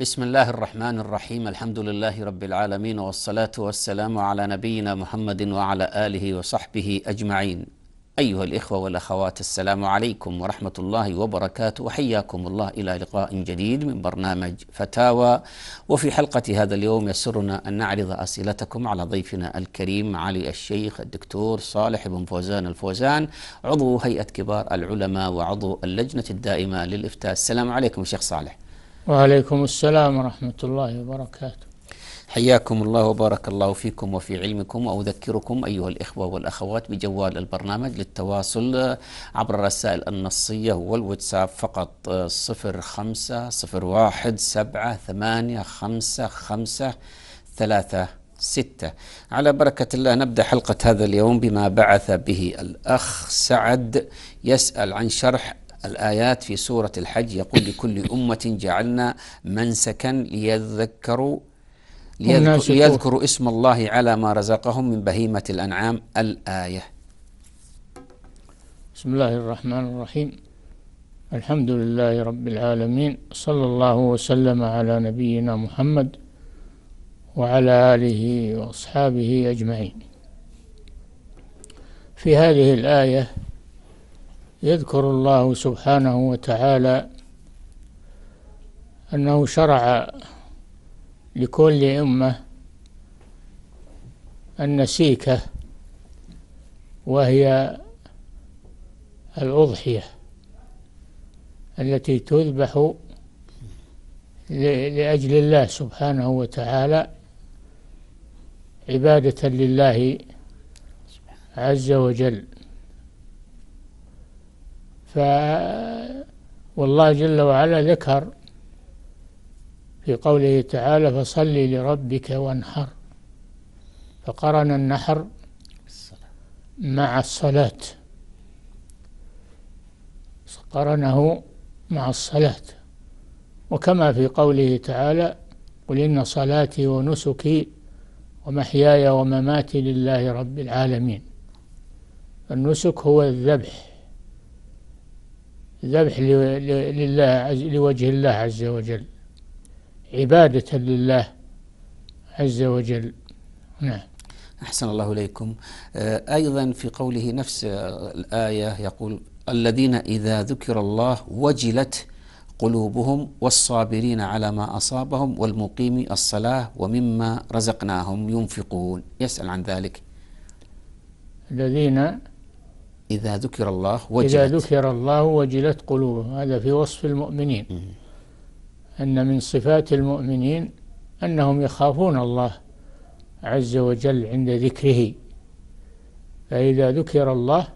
بسم الله الرحمن الرحيم الحمد لله رب العالمين والصلاة والسلام على نبينا محمد وعلى آله وصحبه أجمعين أيها الإخوة والأخوات السلام عليكم ورحمة الله وبركاته وحياكم الله إلى لقاء جديد من برنامج فتاوى وفي حلقة هذا اليوم يسرنا أن نعرض أسئلتكم على ضيفنا الكريم علي الشيخ الدكتور صالح بن فوزان الفوزان عضو هيئة كبار العلماء وعضو اللجنة الدائمة للإفتاء السلام عليكم شيخ صالح وعليكم السلام ورحمة الله وبركاته حياكم الله وبارك الله فيكم وفي علمكم وأذكركم أيها الإخوة والأخوات بجوال البرنامج للتواصل عبر الرسائل النصية والواتساب فقط آه، صفر خمسة صفر واحد سبعة ثمانية خمسة خمسة ثلاثة ستة على بركة الله نبدأ حلقة هذا اليوم بما بعث به الأخ سعد يسأل عن شرح الآيات في سورة الحج يقول لكل أمة جعلنا منسكا ليذكروا ليذكر ليذكروا اسم الله على ما رزقهم من بهيمة الأنعام الآية بسم الله الرحمن الرحيم الحمد لله رب العالمين صلى الله وسلم على نبينا محمد وعلى آله وأصحابه أجمعين في هذه الآية يذكر الله سبحانه وتعالى أنه شرع لكل أمة النسيكة وهي الأضحية التي تذبح لأجل الله سبحانه وتعالى عبادة لله عز وجل ف والله جل وعلا ذكر في قوله تعالى فصل لربك وانحر فقرن النحر مع الصلاة قرنه مع الصلاة وكما في قوله تعالى قل إن صلاتي ونسكي ومحياي ومماتي لله رب العالمين النسك هو الذبح ذبح لله لوجه الله عز وجل عبادة لله عز وجل نعم أحسن الله إليكم آه، أيضا في قوله نفس الآية يقول الذين إذا ذكر الله وجلت قلوبهم والصابرين على ما أصابهم والمقيم الصلاة ومما رزقناهم ينفقون يسأل عن ذلك الذين إذا ذكر الله وجلت إذا ذكر الله وجلت قلوبهم هذا في وصف المؤمنين أن من صفات المؤمنين أنهم يخافون الله عز وجل عند ذكره فإذا ذكر الله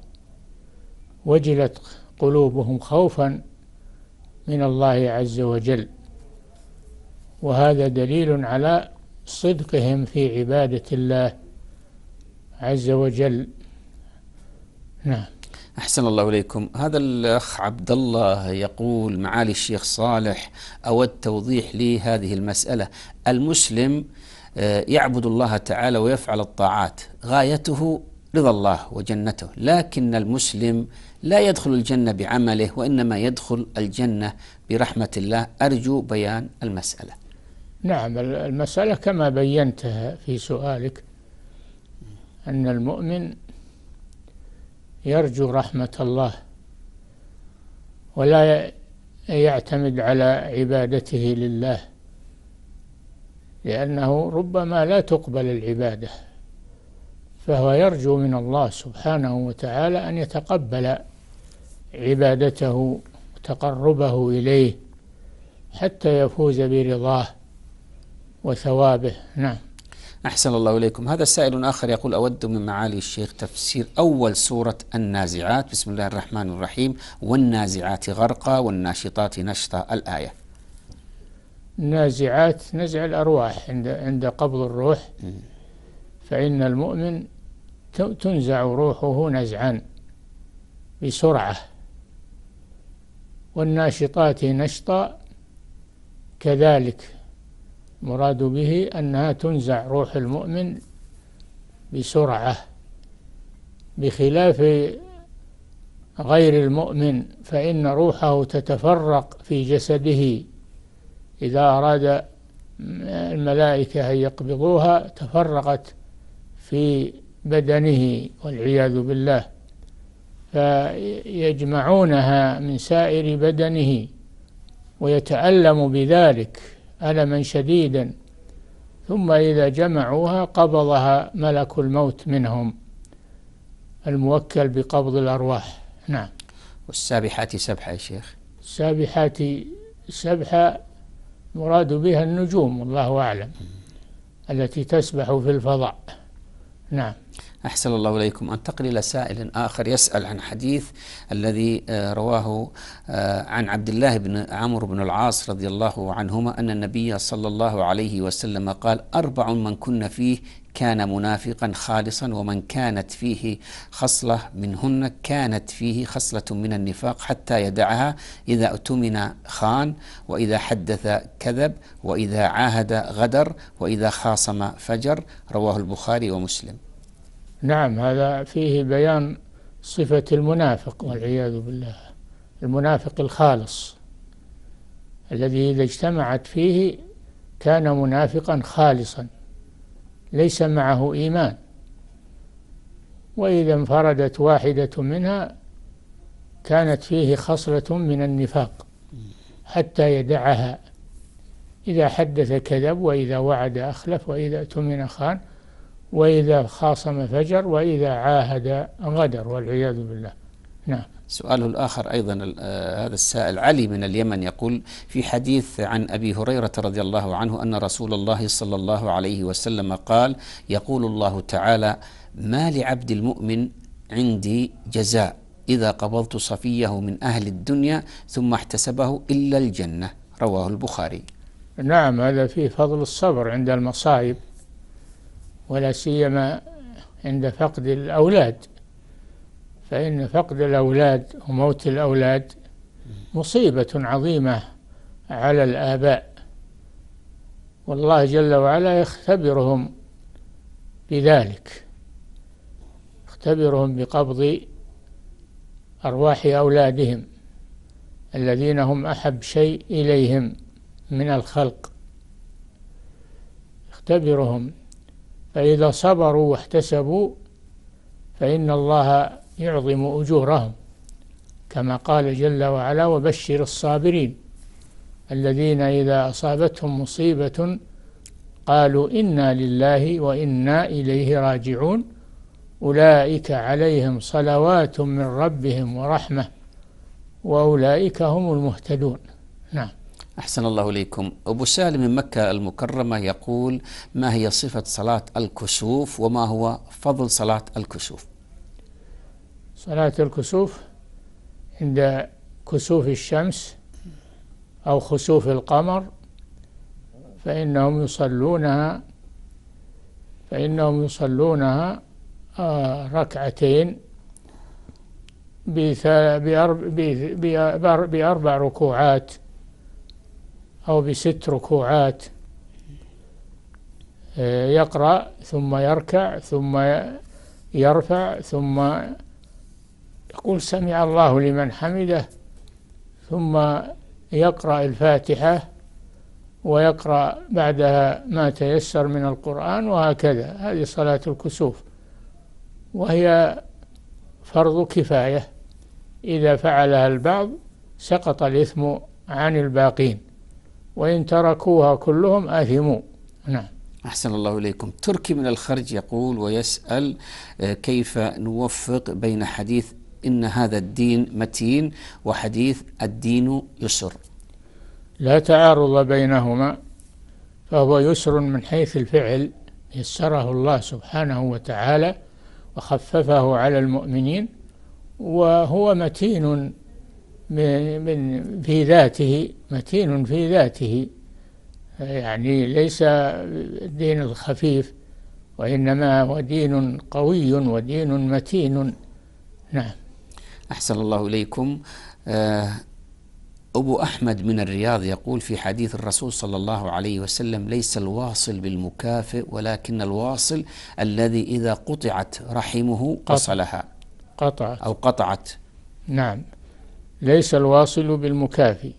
وجلت قلوبهم خوفا من الله عز وجل وهذا دليل على صدقهم في عبادة الله عز وجل نعم أحسن الله إليكم هذا الأخ عبد الله يقول معالي الشيخ صالح أود توضيح لي هذه المسألة المسلم آه، يعبد الله تعالى ويفعل الطاعات غايته رضا الله وجنته لكن المسلم لا يدخل الجنة بعمله وإنما يدخل الجنة برحمة الله أرجو بيان المسألة نعم المسألة كما بينتها في سؤالك أن المؤمن يرجو رحمة الله ولا يعتمد على عبادته لله لأنه ربما لا تقبل العبادة فهو يرجو من الله سبحانه وتعالى أن يتقبل عبادته وتقربه إليه حتى يفوز برضاه وثوابه نعم أحسن الله إليكم هذا سائل آخر يقول أود من معالي الشيخ تفسير أول سورة النازعات بسم الله الرحمن الرحيم والنازعات غرقا والناشطات نشطا الآية النازعات نزع الأرواح عند عند قبض الروح فإن المؤمن تنزع روحه نزعا بسرعة والناشطات نشطا كذلك مراد به أنها تنزع روح المؤمن بسرعة بخلاف غير المؤمن فإن روحه تتفرق في جسده إذا أراد الملائكة أن يقبضوها تفرقت في بدنه والعياذ بالله فيجمعونها من سائر بدنه ويتألم بذلك ألما شديدا ثم إذا جمعوها قبضها ملك الموت منهم الموكل بقبض الأرواح نعم والسابحات سبحة يا شيخ السابحات سبحة مراد بها النجوم والله أعلم التي تسبح في الفضاء نعم أحسن الله إليكم أنتقل إلى سائل آخر يسأل عن حديث الذي آه، رواه آه، عن عبد الله بن عمرو بن العاص رضي الله عنهما أن النبي صلى الله عليه وسلم قال أربع من كن فيه كان منافقا خالصا ومن كانت فيه خصلة منهن كانت فيه خصلة من النفاق حتى يدعها إذا أتمن خان وإذا حدث كذب وإذا عاهد غدر وإذا خاصم فجر رواه البخاري ومسلم نعم هذا فيه بيان صفة المنافق والعياذ بالله المنافق الخالص الذي إذا اجتمعت فيه كان منافقا خالصا ليس معه إيمان وإذا انفردت واحدة منها كانت فيه خصلة من النفاق حتى يدعها إذا حدث كذب وإذا وعد أخلف وإذا اؤتمن خان وإذا خاصم فجر وإذا عاهد غدر والعياذ بالله نعم سؤاله الآخر أيضا آه، هذا السائل علي من اليمن يقول في حديث عن أبي هريرة رضي الله عنه أن رسول الله صلى الله عليه وسلم قال يقول الله تعالى ما لعبد المؤمن عندي جزاء إذا قبضت صفيه من أهل الدنيا ثم احتسبه إلا الجنة رواه البخاري نعم هذا فيه فضل الصبر عند المصائب ولا سيما عند فقد الأولاد فإن فقد الأولاد وموت الأولاد مصيبة عظيمة على الآباء والله جل وعلا يختبرهم بذلك يختبرهم بقبض أرواح أولادهم الذين هم أحب شيء إليهم من الخلق يختبرهم فإذا صبروا واحتسبوا فإن الله يعظم أجورهم كما قال جل وعلا وبشر الصابرين الذين إذا أصابتهم مصيبة قالوا إنا لله وإنا إليه راجعون أولئك عليهم صلوات من ربهم ورحمة وأولئك هم المهتدون نعم أحسن الله إليكم أبو سالم من مكة المكرمة يقول ما هي صفة صلاة الكسوف وما هو فضل صلاة الكسوف صلاة الكسوف عند كسوف الشمس أو خسوف القمر فإنهم يصلونها فإنهم يصلونها آه، ركعتين بأربع ركوعات أو بست ركوعات آه، يقرأ ثم يركع ثم يرفع ثم يقول سمع الله لمن حمده ثم يقرأ الفاتحة ويقرأ بعدها ما تيسر من القرآن وهكذا هذه صلاة الكسوف وهي فرض كفاية إذا فعلها البعض سقط الإثم عن الباقين وإن تركوها كلهم آثموا نعم أحسن الله إليكم تركي من الخرج يقول ويسأل آه، كيف نوفق بين حديث إن هذا الدين متين وحديث الدين يسر لا تعارض بينهما فهو يسر من حيث الفعل يسره الله سبحانه وتعالى وخففه على المؤمنين وهو متين من في ذاته متين في ذاته يعني ليس الدين الخفيف وإنما هو دين قوي ودين متين نعم أحسن الله إليكم آه، أبو أحمد من الرياض يقول في حديث الرسول صلى الله عليه وسلم ليس الواصل بالمكافئ ولكن الواصل الذي إذا قطعت رحمه قصلها قطعت أو قطعت نعم ليس الواصل بالمكافئ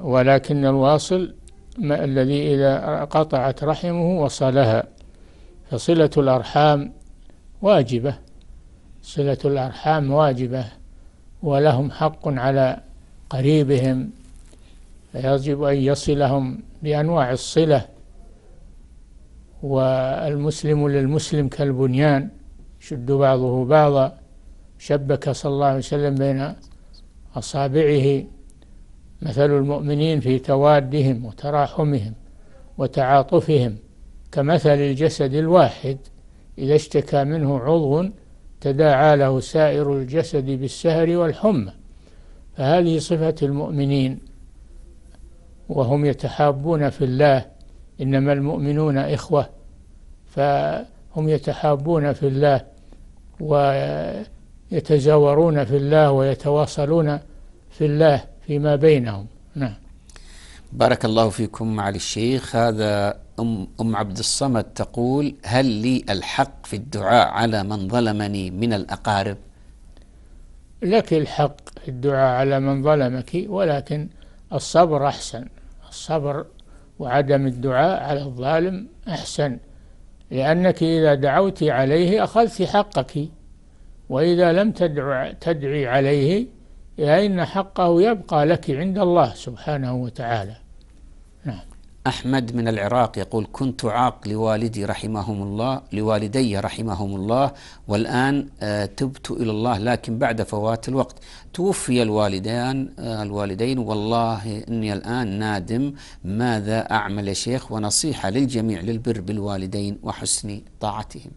ولكن الواصل ما الذي إذا قطعت رحمه وصلها فصلة الأرحام واجبة صلة الأرحام واجبة ولهم حق على قريبهم فيجب أن يصلهم بأنواع الصلة والمسلم للمسلم كالبنيان يشد بعضه بعضا شبك صلى الله عليه وسلم بين أصابعه مثل المؤمنين في توادهم وتراحمهم وتعاطفهم كمثل الجسد الواحد إذا اشتكى منه عضو تداعى له سائر الجسد بالسهر والحمى فهذه صفة المؤمنين وهم يتحابون في الله إنما المؤمنون إخوة فهم يتحابون في الله ويتزاورون في الله ويتواصلون في الله فيما بينهم نعم بارك الله فيكم معالي الشيخ هذا أم, أم عبد الصمد تقول هل لي الحق في الدعاء على من ظلمني من الأقارب لك الحق في الدعاء على من ظلمك ولكن الصبر أحسن الصبر وعدم الدعاء على الظالم أحسن لأنك إذا دعوت عليه أخذت حقك وإذا لم تدع تدعي عليه فإن حقه يبقى لك عند الله سبحانه وتعالى أحمد من العراق يقول كنت عاق لوالدي رحمهم الله لوالدي رحمهم الله والآن آه، تبت إلى الله لكن بعد فوات الوقت توفي الوالدان آه، الوالدين والله إني الآن نادم ماذا أعمل يا شيخ ونصيحة للجميع للبر بالوالدين وحسن طاعتهم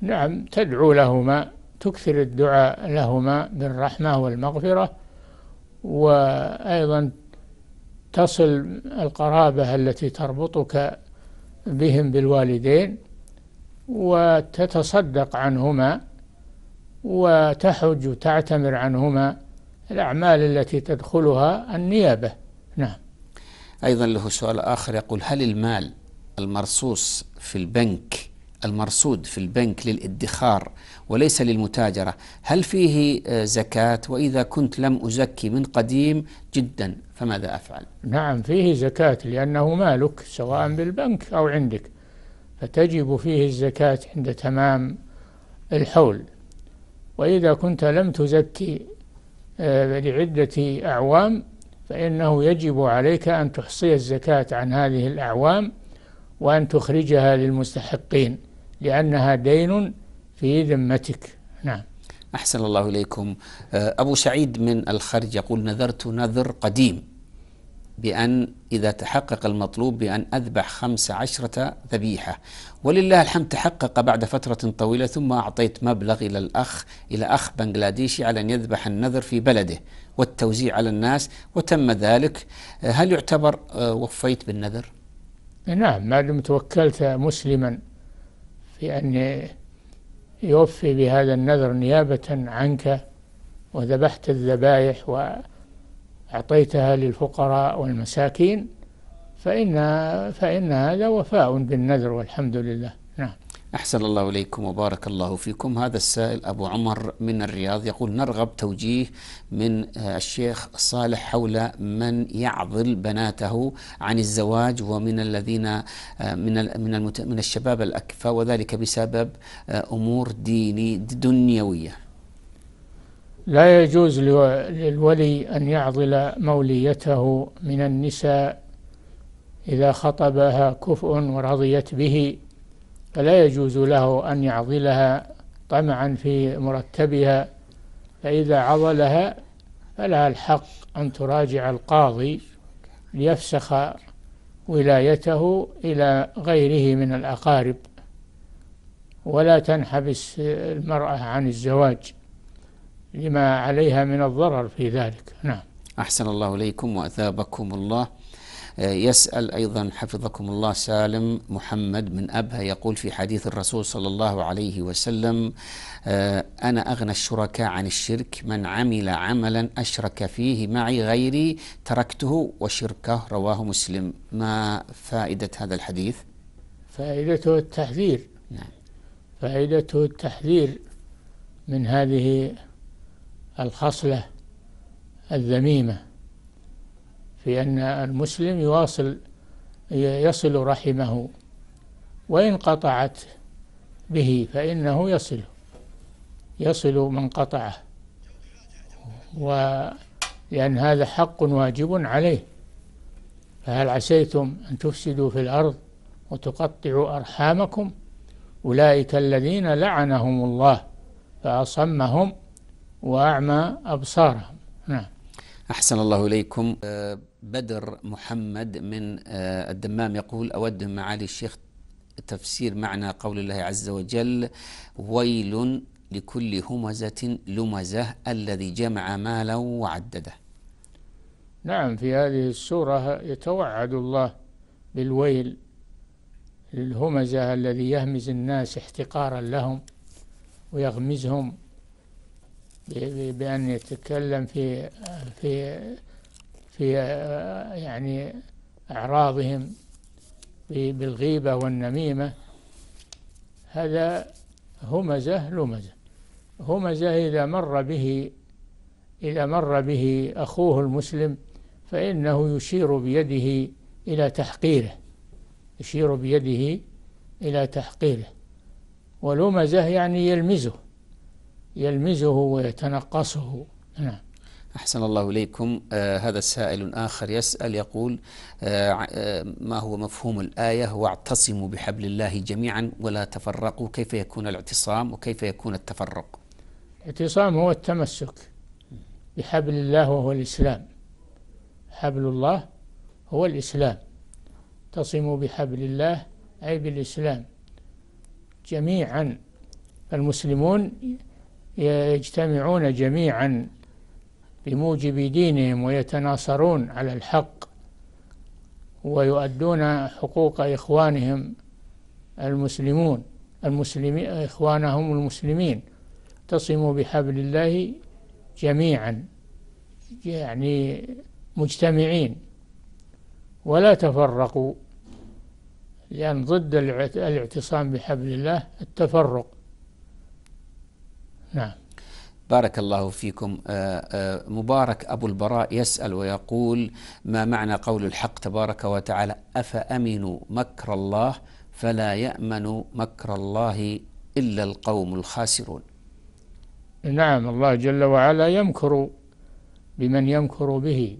نعم تدعو لهما تكثر الدعاء لهما بالرحمة والمغفرة وأيضا تصل القرابة التي تربطك بهم بالوالدين وتتصدق عنهما وتحج وتعتمر عنهما الأعمال التي تدخلها النيابة نعم أيضا له سؤال آخر يقول هل المال المرصوص في البنك المرصود في البنك للادخار وليس للمتاجرة هل فيه آه، زكاة وإذا كنت لم أزكي من قديم جدا فماذا أفعل نعم فيه زكاة لأنه مالك سواء بالبنك أو عندك فتجب فيه الزكاة عند تمام الحول وإذا كنت لم تزكي آه، لعدة أعوام فإنه يجب عليك أن تحصي الزكاة عن هذه الأعوام وأن تخرجها للمستحقين لأنها دين في ذمتك نعم أحسن الله إليكم آه، أبو سعيد من الخرج يقول نذرت نذر قديم بأن إذا تحقق المطلوب بأن أذبح خمس عشرة ذبيحة ولله الحمد تحقق بعد فترة طويلة ثم أعطيت مبلغ إلى الأخ إلى أخ بنغلاديشي على أن يذبح النذر في بلده والتوزيع على الناس وتم ذلك آه، هل يعتبر آه، وفيت بالنذر؟ نعم ما دمت وكلت مسلما في أن يوفي بهذا النذر نيابة عنك وذبحت الذبائح وأعطيتها للفقراء والمساكين فإن فإن هذا وفاء بالنذر والحمد لله أحسن الله إليكم وبارك الله فيكم هذا السائل أبو عمر من الرياض يقول نرغب توجيه من آه، الشيخ صالح حول من يعضل بناته عن الزواج ومن الذين آه، من من من الشباب الأكفى وذلك بسبب آه، أمور ديني دنيوية لا يجوز للولي أن يعضل موليته من النساء إذا خطبها كفء ورضيت به فلا يجوز له أن يعضلها طمعا في مرتبها فإذا عضلها فلها الحق أن تراجع القاضي ليفسخ ولايته إلى غيره من الأقارب ولا تنحبس المرأة عن الزواج لما عليها من الضرر في ذلك نعم أحسن الله إليكم وأثابكم الله آه، يسأل أيضا حفظكم الله سالم محمد من أبها يقول في حديث الرسول صلى الله عليه وسلم آه، أنا أغنى الشركاء عن الشرك من عمل عملا أشرك فيه معي غيري تركته وشركه رواه مسلم ما فائدة هذا الحديث؟ فائدته التحذير نعم فائدته التحذير من هذه الخصلة الذميمة في أن المسلم يواصل يصل رحمه وإن قطعت به فإنه يصل يصل من قطعه ولأن هذا حق واجب عليه فهل عسيتم أن تفسدوا في الأرض وتقطعوا أرحامكم أولئك الذين لعنهم الله فأصمهم وأعمى أبصارهم نعم أحسن الله إليكم بدر محمد من آه، الدمام يقول أود معالي الشيخ تفسير معنى قول الله عز وجل ويل لكل همزة لمزة الذي جمع مالا وعدده نعم في هذه السورة يتوعد الله بالويل للهمزة الذي يهمز الناس احتقارا لهم ويغمزهم بأن يتكلم في في في آه، يعني أعراضهم بالغيبة والنميمة هذا همزة لمزة همزة إذا مر به إذا مر به أخوه المسلم فإنه يشير بيده إلى تحقيره يشير بيده إلى تحقيره ولمزه يعني يلمزه يلمزه ويتنقصه نعم أحسن الله إليكم آه هذا سائل آخر يسأل يقول آه, آه، ما هو مفهوم الآية واعتصموا بحبل الله جميعا ولا تفرقوا كيف يكون الاعتصام وكيف يكون التفرق الاعتصام هو التمسك بحبل الله وهو الإسلام حبل الله هو الإسلام اعتصموا بحبل الله أي بالإسلام جميعا المسلمون يجتمعون جميعا بموجب دينهم ويتناصرون على الحق ويؤدون حقوق إخوانهم المسلمون المسلمين إخوانهم المسلمين اعتصموا بحبل الله جميعا يعني مجتمعين ولا تفرقوا لأن ضد الاعتصام بحبل الله التفرق نعم بارك الله فيكم آه، آه، مبارك أبو البراء يسأل ويقول ما معنى قول الحق تبارك وتعالى أفأمنوا مكر الله فلا يأمن مكر الله إلا القوم الخاسرون نعم الله جل وعلا يمكر بمن يمكر به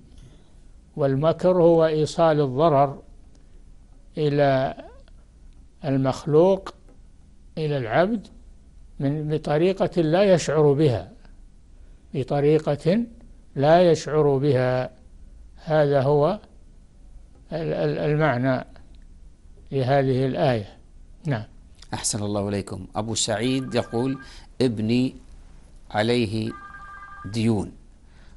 والمكر هو إيصال الضرر إلى المخلوق إلى العبد من بطريقة لا يشعر بها بطريقة لا يشعر بها هذا هو المعنى لهذه الآية نعم أحسن الله إليكم أبو سعيد يقول ابني عليه ديون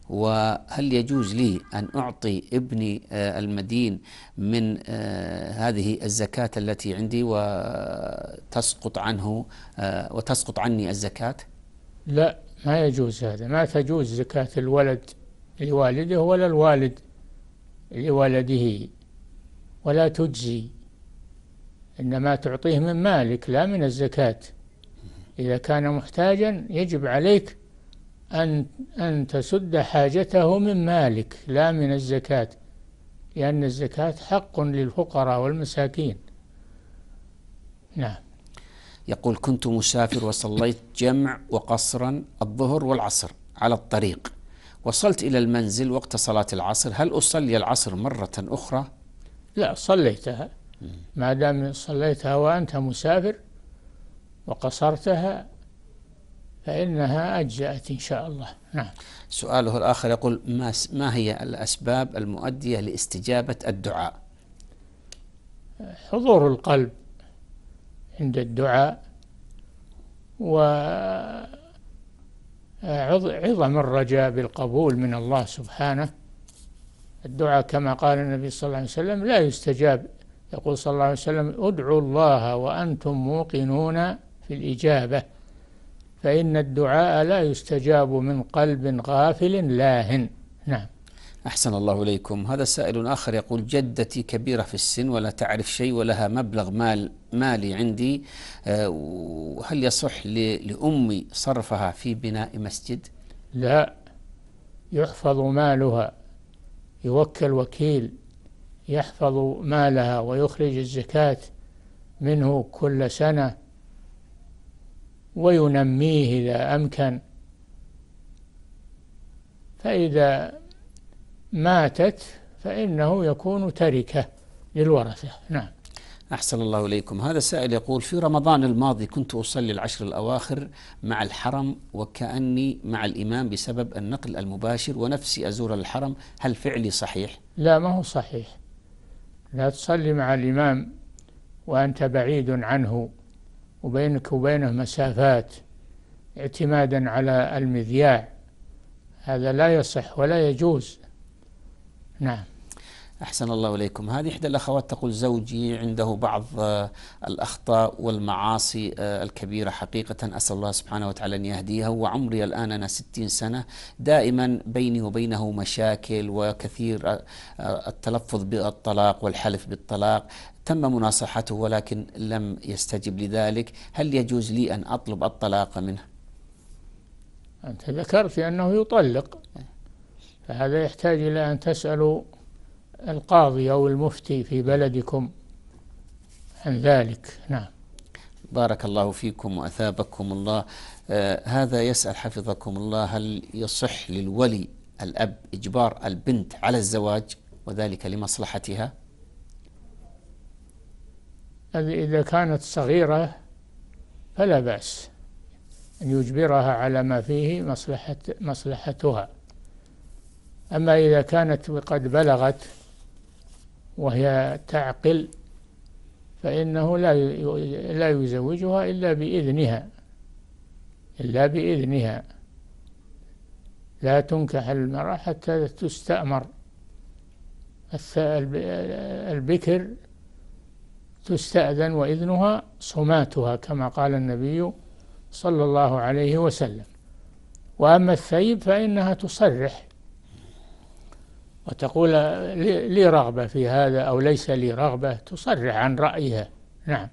وهل يجوز لي أن أعطي ابني آه، المدين من آه، هذه الزكاة التي عندي وتسقط عنه آه، وتسقط عني الزكاة؟ لا ما يجوز هذا ما تجوز زكاة الولد لوالده ولا الوالد لولده ولا تجزي إنما تعطيه من مالك لا من الزكاة إذا كان محتاجا يجب عليك أن أن تسد حاجته من مالك لا من الزكاة لأن الزكاة حق للفقراء والمساكين نعم يقول كنت مسافر وصليت جمع وقصرا الظهر والعصر على الطريق وصلت إلى المنزل وقت صلاة العصر هل أصلي العصر مرة أخرى؟ لا صليتها ما دام صليتها وأنت مسافر وقصرتها فإنها أجزأت إن شاء الله نعم سؤاله الآخر يقول ما, ما هي الأسباب المؤدية لاستجابة الدعاء حضور القلب عند الدعاء و عظم الرجاء بالقبول من الله سبحانه الدعاء كما قال النبي صلى الله عليه وسلم لا يستجاب يقول صلى الله عليه وسلم ادعوا الله وأنتم موقنون في الإجابة فإن الدعاء لا يستجاب من قلب غافل لاهن نعم أحسن الله إليكم هذا سائل آخر يقول جدتي كبيرة في السن ولا تعرف شيء ولها مبلغ مال مالي عندي آه، هل يصح لأمي صرفها في بناء مسجد لا يحفظ مالها يوكل وكيل يحفظ مالها ويخرج الزكاة منه كل سنة وينميه إذا أمكن فإذا ماتت فإنه يكون تركة للورثة نعم أحسن الله إليكم هذا سائل يقول في رمضان الماضي كنت أصلي العشر الأواخر مع الحرم وكأني مع الإمام بسبب النقل المباشر ونفسي أزور الحرم هل فعلي صحيح؟ لا ما هو صحيح لا تصلي مع الإمام وأنت بعيد عنه وبينك وبينه مسافات اعتمادا على المذياع هذا لا يصح ولا يجوز نعم أحسن الله إليكم هذه إحدى الأخوات تقول زوجي عنده بعض آه، الأخطاء والمعاصي آه، الكبيرة حقيقة أسأل الله سبحانه وتعالى أن يهديه وعمري الآن أنا ستين سنة دائما بيني وبينه مشاكل وكثير آه، التلفظ بالطلاق والحلف بالطلاق تم مناصحته ولكن لم يستجب لذلك هل يجوز لي أن أطلب الطلاق منه؟ أنت ذكرت أنه يطلق نعم. فهذا يحتاج إلى أن تسألوا القاضي أو المفتي في بلدكم عن ذلك نعم بارك الله فيكم وأثابكم الله آه هذا يسأل حفظكم الله هل يصح للولي الأب إجبار البنت على الزواج وذلك لمصلحتها إذا كانت صغيرة فلا بأس أن يجبرها على ما فيه مصلحة مصلحتها أما إذا كانت قد بلغت وهي تعقل فإنه لا لا يزوجها إلا بإذنها إلا بإذنها لا تنكح المرأة حتى تستأمر البكر تستأذن وإذنها صماتها كما قال النبي صلى الله عليه وسلم وأما الثيب فإنها تصرح وتقول لي رغبة في هذا أو ليس لي رغبة تصرح عن رأيها نعم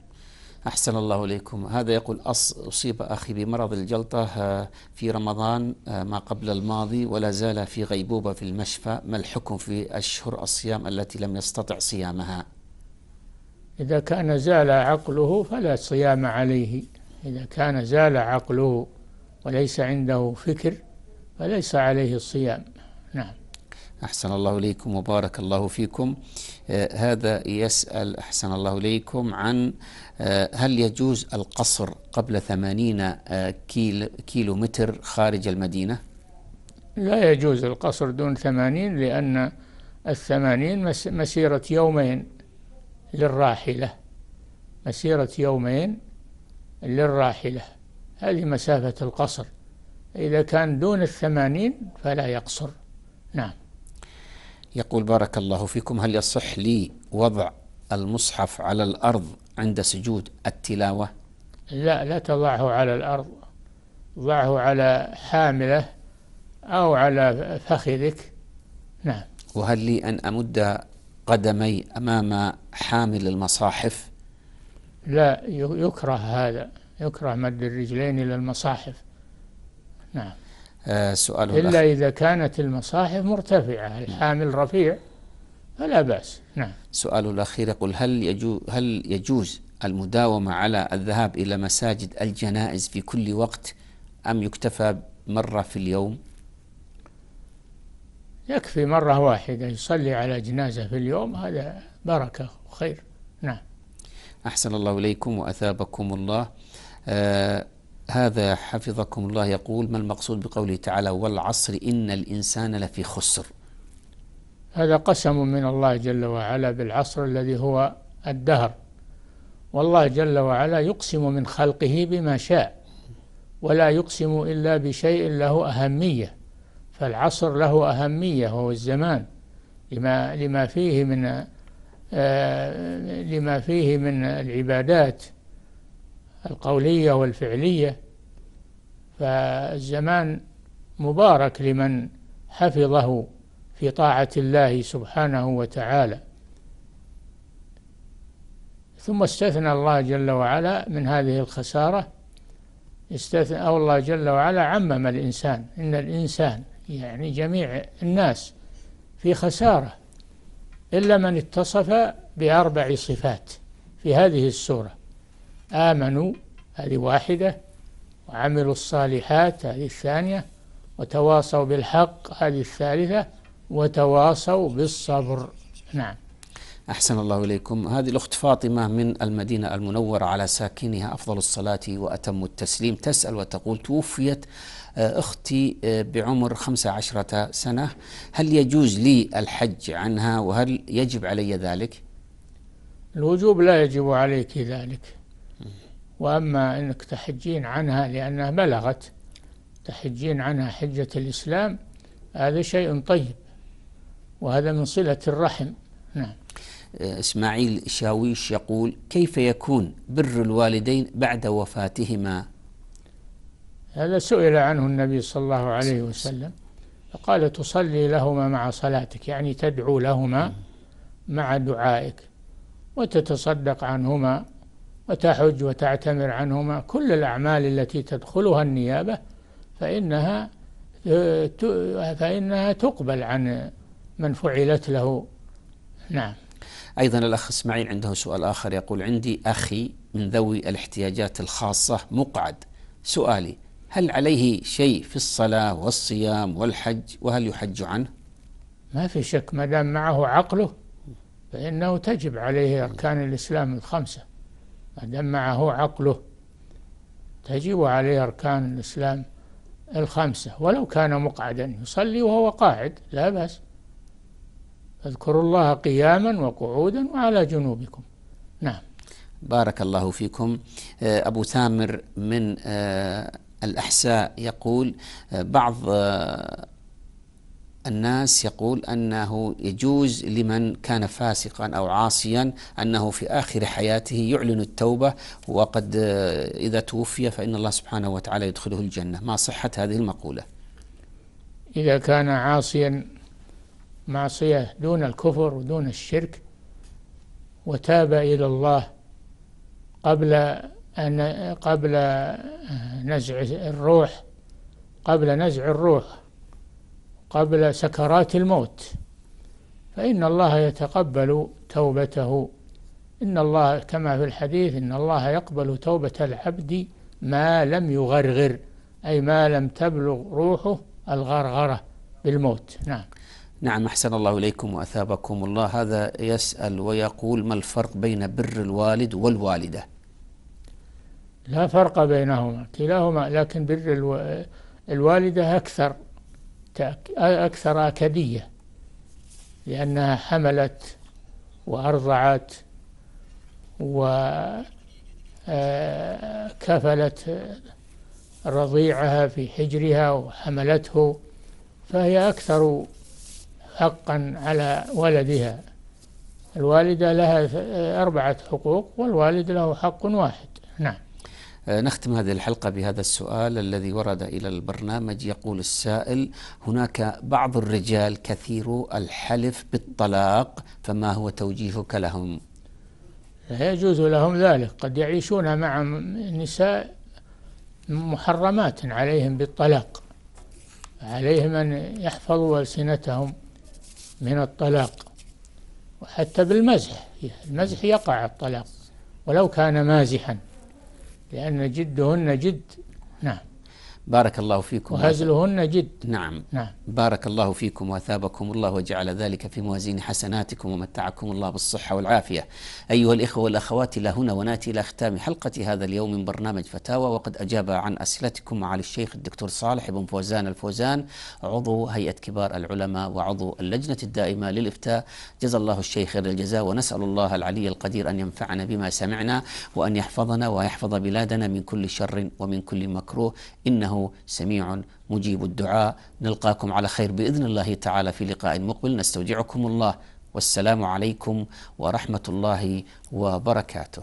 أحسن الله إليكم هذا يقول أصيب أخي بمرض الجلطة آه، في رمضان آه، ما قبل الماضي ولا زال في غيبوبة في المشفى ما الحكم في أشهر الصيام التي لم يستطع صيامها إذا كان زال عقله فلا صيام عليه إذا كان زال عقله وليس عنده فكر فليس عليه الصيام أحسن الله إليكم وبارك الله فيكم آه، هذا يسأل أحسن الله إليكم عن آه، هل يجوز القصر قبل ثمانين آه، كيلو, كيلو متر خارج المدينة لا يجوز القصر دون ثمانين لأن الثمانين مسيرة يومين للراحلة مسيرة يومين للراحلة هذه مسافة القصر إذا كان دون الثمانين فلا يقصر نعم يقول بارك الله فيكم هل يصح لي وضع المصحف على الأرض عند سجود التلاوة لا لا تضعه على الأرض ضعه على حاملة أو على فخذك نعم وهل لي أن أمد قدمي أمام حامل المصاحف لا يكره هذا يكره مد الرجلين إلى المصاحف نعم آه، سؤاله إلا الأخير. إذا كانت المصاحف مرتفعة الحامل رفيع فلا بأس نعم سؤاله الأخير يقول هل يجوز هل يجوز المداومة على الذهاب إلى مساجد الجنائز في كل وقت أم يكتفى مرة في اليوم؟ يكفي مرة واحدة يصلي على جنازة في اليوم هذا بركة وخير نعم أحسن الله إليكم وأثابكم الله آه هذا حفظكم الله يقول ما المقصود بقوله تعالى والعصر إن الإنسان لفي خسر هذا قسم من الله جل وعلا بالعصر الذي هو الدهر والله جل وعلا يقسم من خلقه بما شاء ولا يقسم إلا بشيء له أهمية فالعصر له أهمية وهو الزمان لما لما فيه من آه، لما فيه من العبادات القولية والفعلية فالزمان مبارك لمن حفظه في طاعة الله سبحانه وتعالى ثم استثنى الله جل وعلا من هذه الخسارة استثنى أو الله جل وعلا عمم الإنسان إن الإنسان يعني جميع الناس في خسارة إلا من اتصف بأربع صفات في هذه السورة آمنوا هذه واحدة وعملوا الصالحات هذه الثانية وتواصوا بالحق هذه الثالثة وتواصوا بالصبر نعم أحسن الله إليكم هذه الأخت فاطمة من المدينة المنورة على ساكنها أفضل الصلاة وأتم التسليم تسأل وتقول توفيت آه، أختي آه، بعمر 15 سنة هل يجوز لي الحج عنها وهل يجب علي ذلك؟ الوجوب لا يجب عليك ذلك وأما أنك تحجين عنها لأنها بلغت تحجين عنها حجة الإسلام هذا شيء طيب وهذا من صلة الرحم نعم آه، إسماعيل شاويش يقول كيف يكون بر الوالدين بعد وفاتهما هذا سئل عنه النبي صلى الله عليه وسلم فقال تصلي لهما مع صلاتك يعني تدعو لهما مع دعائك وتتصدق عنهما وتحج وتعتمر عنهما كل الأعمال التي تدخلها النيابة فإنها آه، فإنها تقبل عن من فعلت له نعم أيضا الأخ إسماعيل عنده سؤال آخر يقول عندي أخي من ذوي الاحتياجات الخاصة مقعد سؤالي هل عليه شيء في الصلاة والصيام والحج وهل يحج عنه؟ ما في شك ما دام معه عقله فإنه تجب عليه أركان الإسلام الخمسة ما دام معه عقله تجب عليه أركان الإسلام الخمسة ولو كان مقعدا يصلي وهو قاعد لا بأس اذكروا الله قياما وقعودا وعلى جنوبكم نعم بارك الله فيكم آه، أبو ثامر من آه، الأحساء يقول آه، بعض الناس يقول أنه يجوز لمن كان فاسقا أو عاصيا أنه في آخر حياته يعلن التوبة وقد آه، إذا توفي فإن الله سبحانه وتعالى يدخله الجنة ما صحة هذه المقولة إذا كان عاصيا معصية دون الكفر ودون الشرك وتاب إلى الله قبل أن قبل آه، نزع الروح قبل نزع الروح قبل سكرات الموت فإن الله يتقبل توبته إن الله كما في الحديث إن الله يقبل توبة العبد ما لم يغرغر أي ما لم تبلغ روحه الغرغرة بالموت نعم نعم أحسن الله إليكم وأثابكم الله هذا يسأل ويقول ما الفرق بين بر الوالد والوالدة لا فرق بينهما كلاهما لكن بر الوالدة أكثر أكثر أكدية لأنها حملت وأرضعت وكفلت آه، رضيعها في حجرها وحملته فهي أكثر حقا على ولدها الوالدة لها أربعة حقوق والوالد له حق واحد نعم آه، نختم هذه الحلقة بهذا السؤال الذي ورد إلى البرنامج يقول السائل هناك بعض الرجال كثير الحلف بالطلاق فما هو توجيهك لهم لا يجوز لهم ذلك قد يعيشون مع نساء محرمات عليهم بالطلاق عليهم أن يحفظوا ألسنتهم من الطلاق وحتى بالمزح المزح يقع الطلاق ولو كان مازحا لأن جدهن جد نعم بارك الله فيكم وهزلهن جد نعم نعم بارك الله فيكم وثابكم الله وجعل ذلك في موازين حسناتكم ومتعكم الله بالصحة والعافية أيها الإخوة والأخوات إلى هنا ونأتي إلى ختام حلقة هذا اليوم من برنامج فتاوى وقد أجاب عن أسئلتكم معالي الشيخ الدكتور صالح بن فوزان الفوزان عضو هيئة كبار العلماء وعضو اللجنة الدائمة للإفتاء جزا الله الشيخ خير الجزاء ونسأل الله العلي القدير أن ينفعنا بما سمعنا وأن يحفظنا ويحفظ بلادنا من كل شر ومن كل مكروه إنه إنه سميع مجيب الدعاء نلقاكم على خير بإذن الله تعالى في لقاء مقبل نستودعكم الله والسلام عليكم ورحمة الله وبركاته